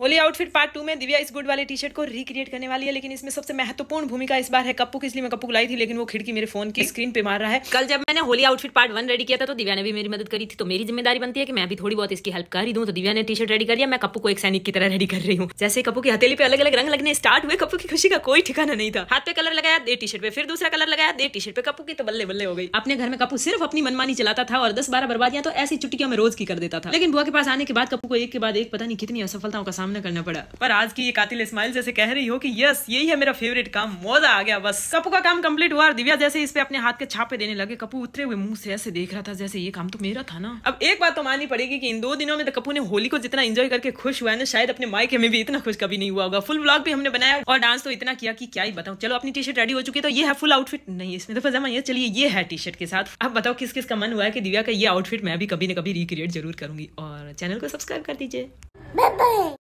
Holi outfit part two में दिव्या इस good वाले टी शर्ट को रिक्रिएट करने वाली है लेकिन इसमें सबसे महत्वपूर्ण भूमिका इस बार है कप्पू की इसलिए मैं कप्पू लाई थी लेकिन वो खिड़की मेरे फोन की स्क्रीन पे मार रहा है कल जब मैंने Holi outfit part one ready किया था तो दिव्या ने भी मेरी मदद करी थी तो मेरी जिम्मेदारी बनती है कि मैं भी थोड़ी बहुत इसकी हेल्प कर ही दूँ तो दिव्या ने टी शर्ट रेडी कर लिया मैं कप्पू को एक सैनिक की तरह रेडी कर रही हूँ जैसे कप्पू की हथेली पे अलग अलग रंग लगने स्टार्ट हुए कप्पू की खुशी का कोई ठिकाना नहीं था हाथ पे कलर लगाया दे टी शर्ट पे फिर दूसरा कलर लगाया दे टी शर्ट पे कप्पू की तो बल्ले बल्ले हो गई अपने घर में कप्पू सिर्फ अपनी मनमानी चलाता था और दस बारह बर्बादियां तो ऐसी चुटकियों में रोज की कर देता था लेकिन बुआ के पास आने के बाद कप्पू को एक के बाद एक पता नहीं कितनी असफलताओं का सामना करना पड़ा पर आज की ये कातिल स्माइल जैसे कह रही हो कि यस यही है मेरा फेवरेट काम मजा आ गया बस कपू का काम कंप्लीट हुआ दिव्या जैसे इस पे अपने हाथ के छापे देने लगे कपू उतरे हुए मुंह से ऐसे देख रहा था जैसे ये काम तो मेरा था ना अब एक बात तो माननी पड़ेगी की इन दो दिनों में तो कपू ने होली को जितना इंजॉय करके खुश हुआ ना शायद अपने माइक में भी इतना खुश कभी नहीं हुआ होगा फुल ब्लॉग भी हमने बनाया और डांस तो इतना किया कि क्या ही बताऊं चलो अपनी टी शर्ट रेडी हो चुकी तो ये है फुल आउटफिट नहीं इसमें तो पजामा ये चलिए ये है टी शर्ट के साथ अब बताओ किस किस का मन हुआ है कि दिव्या का ये आउटफिट मैं भी कभी ना कभी रिक्रिएट जरूर करूंगी और चैनल को सब्सक्राइब कर दीजिए